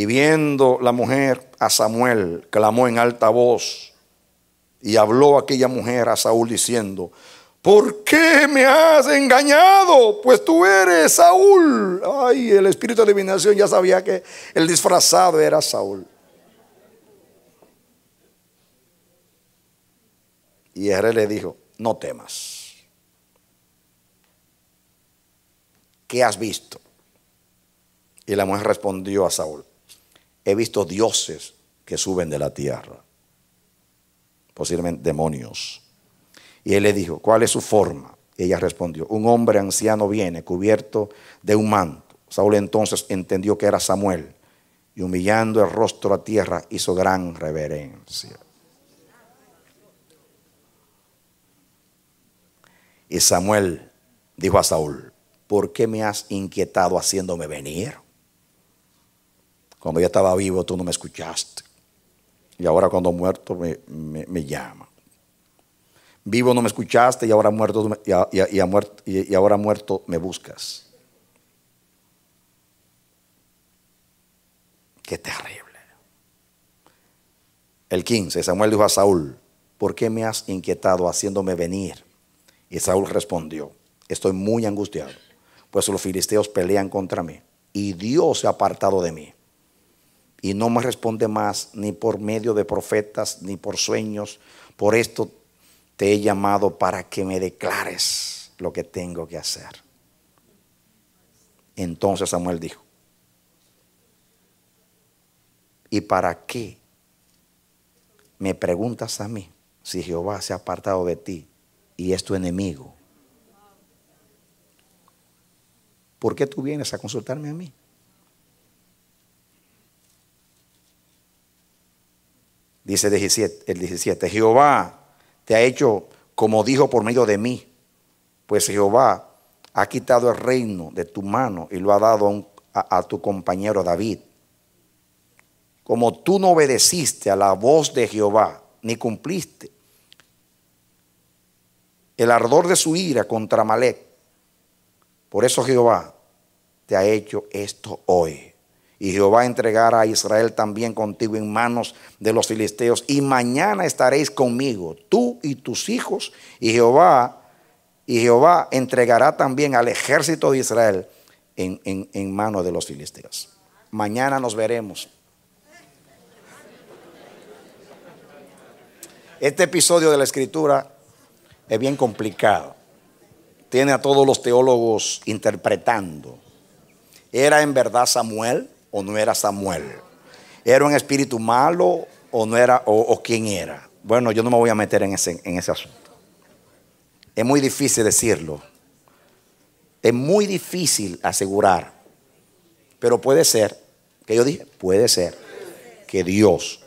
Y viendo la mujer a Samuel, clamó en alta voz y habló aquella mujer a Saúl diciendo, ¿por qué me has engañado? Pues tú eres Saúl. Ay, el espíritu de adivinación ya sabía que el disfrazado era Saúl. Y rey le dijo, no temas. ¿Qué has visto? Y la mujer respondió a Saúl, He visto dioses que suben de la tierra, posiblemente demonios. Y él le dijo, ¿cuál es su forma? Y ella respondió, un hombre anciano viene cubierto de un manto. Saúl entonces entendió que era Samuel y humillando el rostro a tierra hizo gran reverencia. Y Samuel dijo a Saúl, ¿por qué me has inquietado haciéndome venir? Cuando yo estaba vivo, tú no me escuchaste. Y ahora cuando muerto me, llama. Vivo no me escuchaste y ahora muerto, y, y ahora muerto me buscas. Qué terrible. El 15, Samuel dijo a Saúl, ¿por qué me has inquietado haciéndome venir? Y Saúl respondió, estoy muy angustiado, pues los filisteos pelean contra mí y Dios se ha apartado de mí y no me responde más ni por medio de profetas ni por sueños. Por esto te he llamado para que me declares lo que tengo que hacer. Entonces Samuel dijo, ¿y para qué me preguntas a mí si Jehová se ha apartado de ti y es tu enemigo? ¿Por qué tú vienes a consultarme a mí? Dice el 17, Jehová te ha hecho como dijo por medio de mí, pues Jehová ha quitado el reino de tu mano y lo ha dado a, a tu compañero David. Como tú no obedeciste a la voz de Jehová, ni cumpliste el ardor de su ira contra Malek, por eso Jehová te ha hecho esto hoy. Y Jehová entregará a Israel también contigo en manos de los filisteos. Y mañana estaréis conmigo, tú y tus hijos. Y Jehová, y Jehová entregará también al ejército de Israel en, en manos de los filisteos. Mañana nos veremos. Este episodio de la escritura es bien complicado. Tiene a todos los teólogos interpretando. ¿Era en verdad Samuel? o no era Samuel? ¿Era un espíritu malo o no era, o, quién era? Bueno, yo no me voy a meter en ese, en ese asunto. Es muy difícil decirlo. Es muy difícil asegurar. Pero puede ser, que yo dije, puede ser que Dios,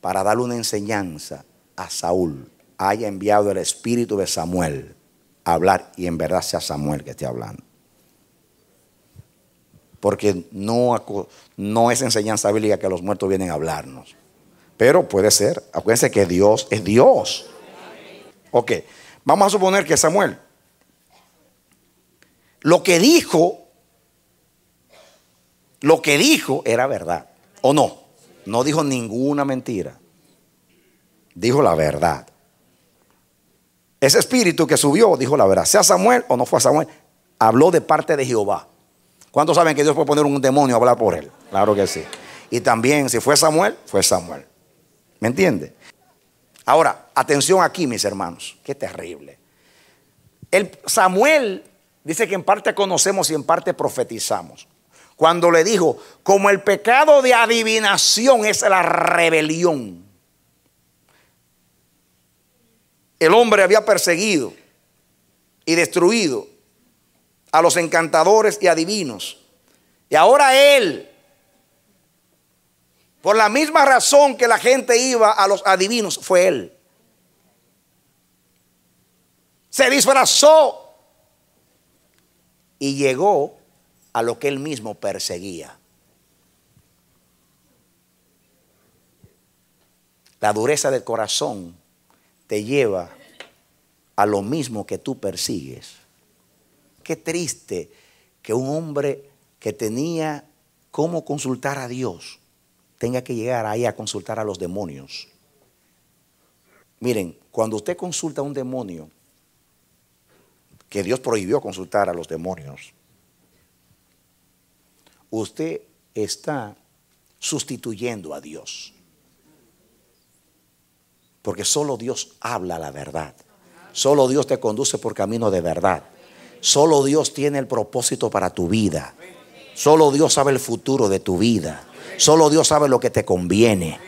para darle una enseñanza a Saúl, haya enviado el espíritu de Samuel a hablar y en verdad sea Samuel que esté hablando porque no, es enseñanza bíblica que los muertos vienen a hablarnos. Pero puede ser. Acuérdense que Dios es Dios. Ok, vamos a suponer que Samuel, lo que dijo, lo que dijo era verdad, ¿o no? No dijo ninguna mentira, dijo la verdad. Ese espíritu que subió dijo la verdad, sea Samuel o no fue Samuel, habló de parte de Jehová. ¿Cuántos saben que Dios puede poner un demonio a hablar por él? Claro que sí. Y también, si fue Samuel, fue Samuel. ¿Me entiende? Ahora, atención aquí, mis hermanos. Qué terrible. El Samuel dice que en parte conocemos y en parte profetizamos. Cuando le dijo, como el pecado de adivinación es la rebelión. El hombre había perseguido y destruido a los encantadores y adivinos. Y ahora él, por la misma razón que la gente iba a los adivinos, fue él. Se disfrazó y llegó a lo que él mismo perseguía. La dureza del corazón te lleva a lo mismo que tú persigues qué triste que un hombre que tenía cómo consultar a Dios tenga que llegar ahí a consultar a los demonios. Miren, cuando usted consulta a un demonio, que Dios prohibió consultar a los demonios, usted está sustituyendo a Dios. Porque solo Dios habla la verdad. Solo Dios te conduce por camino de verdad. Solo Dios tiene el propósito para tu vida. Solo Dios sabe el futuro de tu vida. Solo Dios sabe lo que te conviene.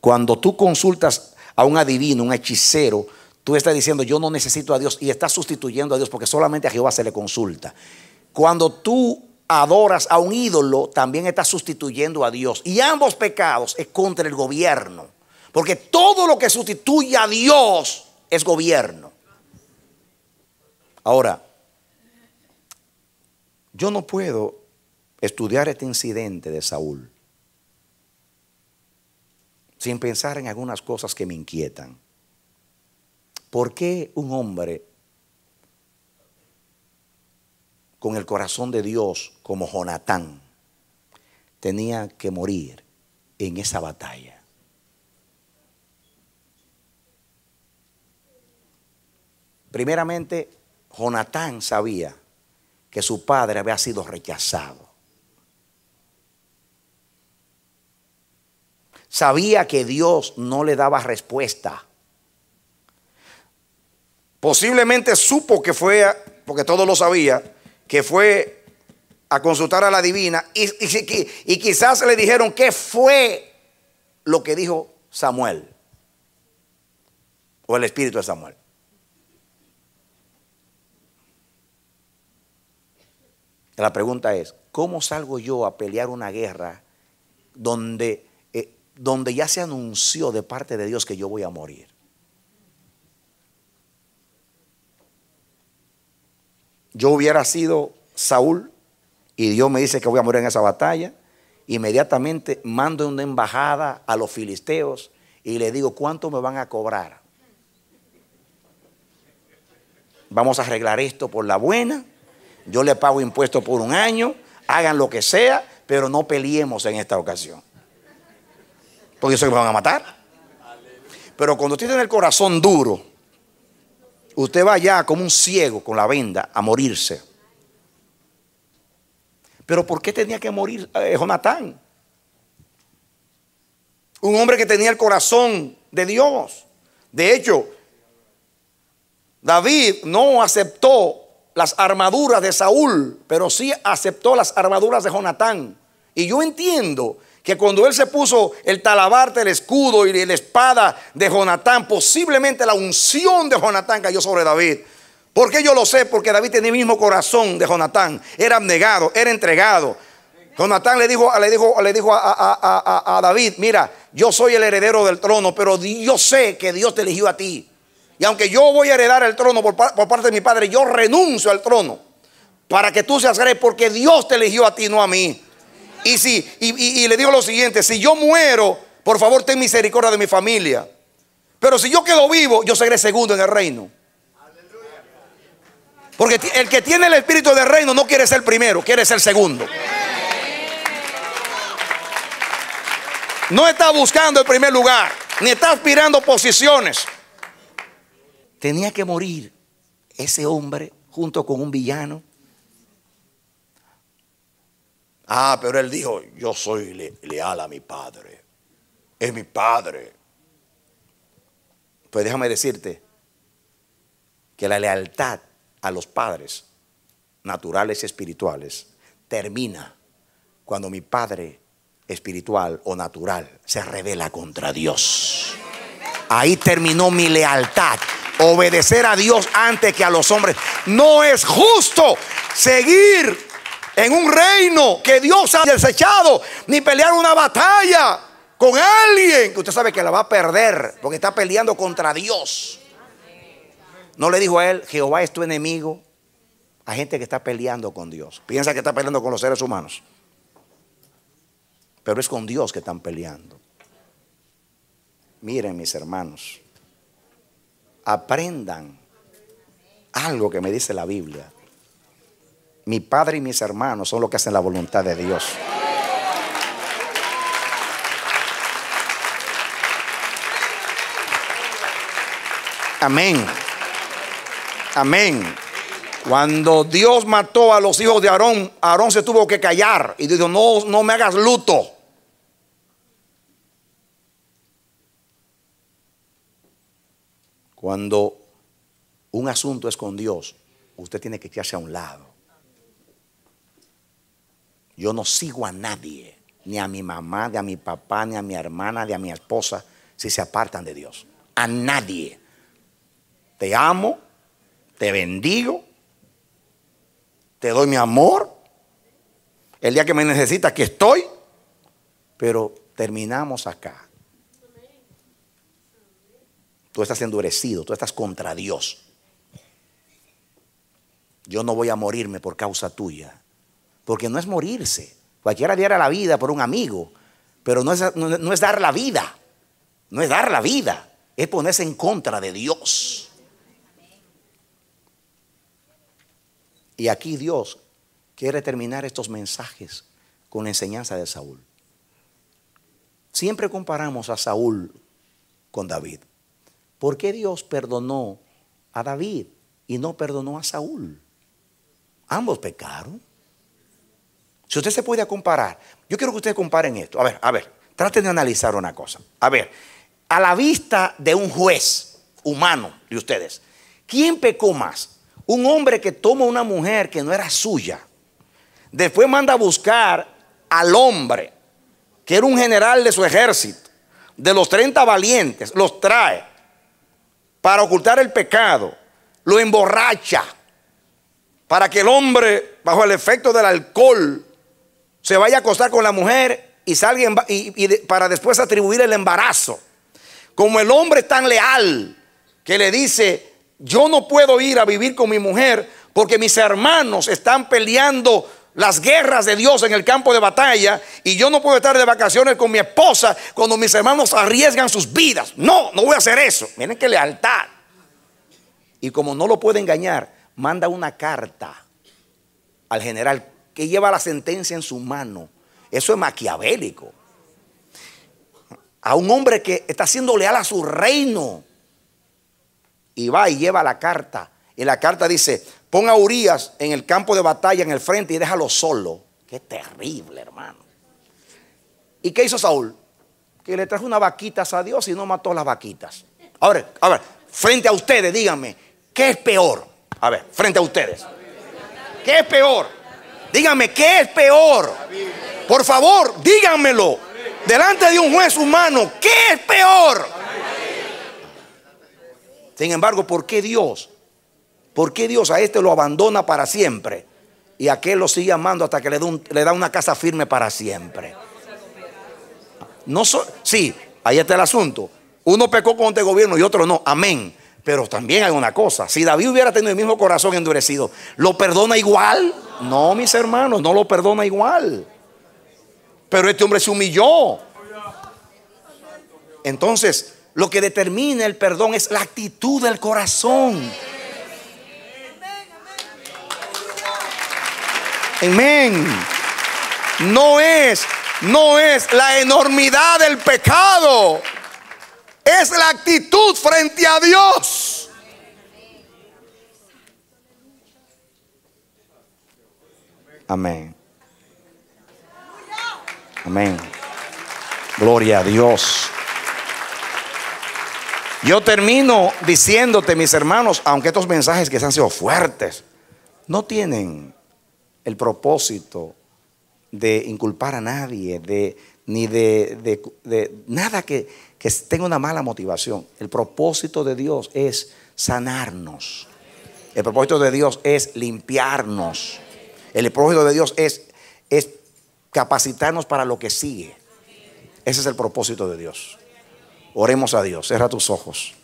Cuando tú consultas a un adivino, un hechicero, tú estás diciendo, yo no necesito a Dios y estás sustituyendo a Dios porque solamente a Jehová se le consulta. Cuando tú adoras a un ídolo, también estás sustituyendo a Dios. Y ambos pecados es contra el gobierno. Porque todo lo que sustituye a Dios es gobierno. Ahora, yo no puedo estudiar este incidente de Saúl sin pensar en algunas cosas que me inquietan. ¿Por qué un hombre con el corazón de Dios como Jonatán tenía que morir en esa batalla? Primeramente, Jonatán sabía que su padre había sido rechazado. Sabía que Dios no le daba respuesta. Posiblemente supo que fue, porque todo lo sabía, que fue a consultar a la divina y, y, y quizás le dijeron qué fue lo que dijo Samuel o el espíritu de Samuel. La pregunta es, ¿cómo salgo yo a pelear una guerra donde, eh, donde ya se anunció de parte de Dios que yo voy a morir? Yo hubiera sido Saúl y Dios me dice que voy a morir en esa batalla. Inmediatamente mando una embajada a los filisteos y le digo, ¿cuánto me van a cobrar? Vamos a arreglar esto por la buena yo le pago impuestos por un año, hagan lo que sea, pero no peleemos en esta ocasión. Porque eso que me van a matar. Pero cuando usted tiene el corazón duro, usted va ya como un ciego con la venda a morirse. Pero ¿por qué tenía que morir eh, Jonatán? Un hombre que tenía el corazón de Dios. De hecho, David no aceptó las armaduras de Saúl, pero sí aceptó las armaduras de Jonatán. Y yo entiendo que cuando él se puso el talabarte, el escudo y la espada de Jonatán, posiblemente la unción de Jonatán cayó sobre David. ¿Por qué yo lo sé? Porque David tenía el mismo corazón de Jonatán. Era abnegado, era entregado. Jonatán le dijo, le dijo, le dijo a David, mira, yo soy el heredero del trono, pero yo sé que Dios te eligió a ti aunque yo voy a heredar el trono por, parte de mi padre, yo renuncio al trono para que tú seas rey, porque Dios te eligió a ti, no a mí. Y, si, y, le digo lo siguiente, si yo muero, por favor ten misericordia de mi familia. Pero si yo quedo vivo, yo seré segundo en el reino. Porque el que tiene el espíritu del reino no quiere ser primero, quiere ser segundo. No está buscando el primer lugar, ni está aspirando posiciones. Tenía que morir ese hombre junto con un villano. Ah, pero él dijo, yo soy leal a mi padre. Es mi padre. Pues déjame decirte que la lealtad a los padres naturales y espirituales termina cuando mi padre espiritual o natural se revela contra Dios. Ahí terminó mi lealtad obedecer a Dios antes que a los hombres. No es justo seguir en un reino que Dios ha desechado, ni pelear una batalla con alguien que usted sabe que la va a perder, porque está peleando contra Dios. No le dijo a él, Jehová es tu enemigo, a gente que está peleando con Dios. Piensa que está peleando con los seres humanos. Pero es con Dios que están peleando. Miren mis hermanos aprendan algo que me dice la Biblia. Mi padre y mis hermanos son los que hacen la voluntad de Dios. Amén. Amén. Cuando Dios mató a los hijos de Aarón, Aarón se tuvo que callar y dijo, no, no me hagas luto. Cuando un asunto es con Dios, usted tiene que quedarse a un lado. Yo no sigo a nadie, ni a mi mamá, ni a mi papá, ni a mi hermana, ni a mi esposa, si se apartan de Dios. A nadie. Te amo, te bendigo, te doy mi amor. El día que me necesitas, aquí estoy. Pero terminamos acá. Tú estás endurecido, tú estás contra Dios. Yo no voy a morirme por causa tuya. Porque no es morirse. Cualquiera diera la vida por un amigo, pero no es, es dar la vida. No es dar la vida, es ponerse en contra de Dios. Y aquí Dios quiere terminar estos mensajes con la enseñanza de Saúl. Siempre comparamos a Saúl con David. ¿Por qué Dios perdonó a David y no perdonó a Saúl? Ambos pecaron. Si usted se puede comparar, yo quiero que ustedes comparen esto. A ver, a ver, traten de analizar una cosa. A ver, a la vista de un juez humano de ustedes, ¿quién pecó más? Un hombre que toma una mujer que no era suya, después manda a buscar al hombre, que era un general de su ejército, de los 30 valientes, los trae, para ocultar el pecado, lo emborracha, para que el hombre, bajo el efecto del alcohol, se vaya a acostar con la mujer y salga y, para después atribuir el embarazo. Como el hombre es tan leal que le dice, yo no puedo ir a vivir con mi mujer porque mis hermanos están peleando las guerras de Dios en el campo de batalla y yo no puedo estar de vacaciones con mi esposa cuando mis hermanos arriesgan sus vidas. No, no voy a hacer eso. Miren qué lealtad. Y como no lo puede engañar, manda una carta al general que lleva la sentencia en su mano. Eso es maquiavélico. A un hombre que está siendo leal a su reino. Y va y lleva la carta. Y la carta dice, Pon a Urias en el campo de batalla, en el frente, y déjalo solo. Qué terrible, hermano. ¿Y qué hizo Saúl? Que le trajo unas vaquitas a Dios y no mató las vaquitas. A a ver, frente a ustedes, díganme, ¿qué es peor? A ver, frente a ustedes. ¿Qué es peor? Díganme, ¿qué es peor? Por favor, díganmelo. Delante de un juez humano, ¿qué es peor? Sin embargo, ¿por qué Dios ¿Por qué Dios a este lo abandona para siempre? Y a aquel lo sigue amando hasta que le, da una casa firme para siempre. No sí, ahí está el asunto. Uno pecó con el este gobierno y otro no. Amén. Pero también hay una cosa. Si David hubiera tenido el mismo corazón endurecido, ¿lo perdona igual? No, mis hermanos, no lo perdona igual. Pero este hombre se humilló. Entonces, lo que determina el perdón es la actitud del corazón. Amén. No es, no es la enormidad del pecado. Es la actitud frente a Dios. Amén. Amén. Gloria a Dios. Yo termino diciéndote, mis hermanos, aunque estos mensajes que se han sido fuertes, no tienen el propósito de inculpar a nadie, de, ni de, nada que, tenga una mala motivación. El propósito de Dios es sanarnos. El propósito de Dios es limpiarnos. El propósito de Dios es, es capacitarnos para lo que sigue. Ese es el propósito de Dios. Oremos a Dios. Cierra tus ojos.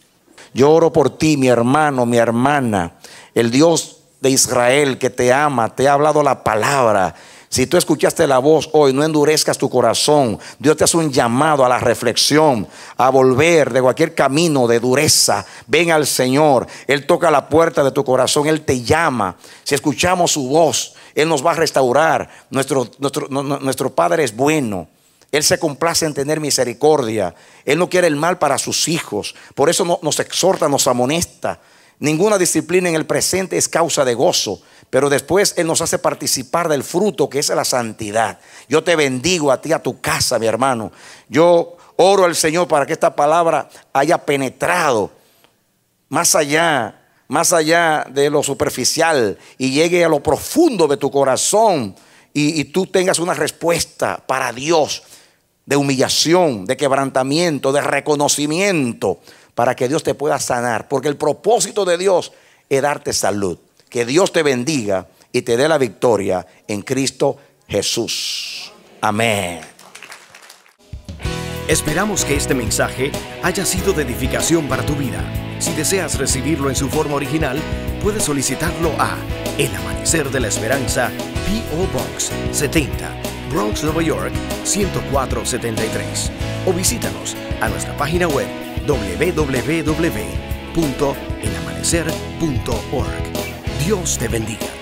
Yo oro por ti, mi hermano, mi hermana. El Dios de Israel que te ama, te ha hablado la palabra. Si tú escuchaste la voz hoy, no endurezcas tu corazón. Dios te hace un llamado a la reflexión, a volver de cualquier camino de dureza. Ven al Señor. Él toca la puerta de tu corazón, Él te llama. Si escuchamos su voz, Él nos va a restaurar. Nuestro, Padre es bueno. Él se complace en tener misericordia. Él no quiere el mal para sus hijos. Por eso nos exhorta, nos amonesta. Ninguna disciplina en el presente es causa de gozo, pero después Él nos hace participar del fruto que es la santidad. Yo te bendigo a ti, a tu casa, mi hermano. Yo oro al Señor para que esta palabra haya penetrado más allá, más allá de lo superficial y llegue a lo profundo de tu corazón y, tú tengas una respuesta para Dios de humillación, de quebrantamiento, de reconocimiento para que Dios te pueda sanar, porque el propósito de Dios es darte salud. Que Dios te bendiga y te dé la victoria en Cristo Jesús. Amén. Esperamos que este mensaje haya sido de edificación para tu vida. Si deseas recibirlo en su forma original, puedes solicitarlo a El Amanecer de la Esperanza, P.O. Box 70, Bronx, Nueva York 10473. O visítanos a nuestra página web www.elamanecer.org. Dios te bendiga.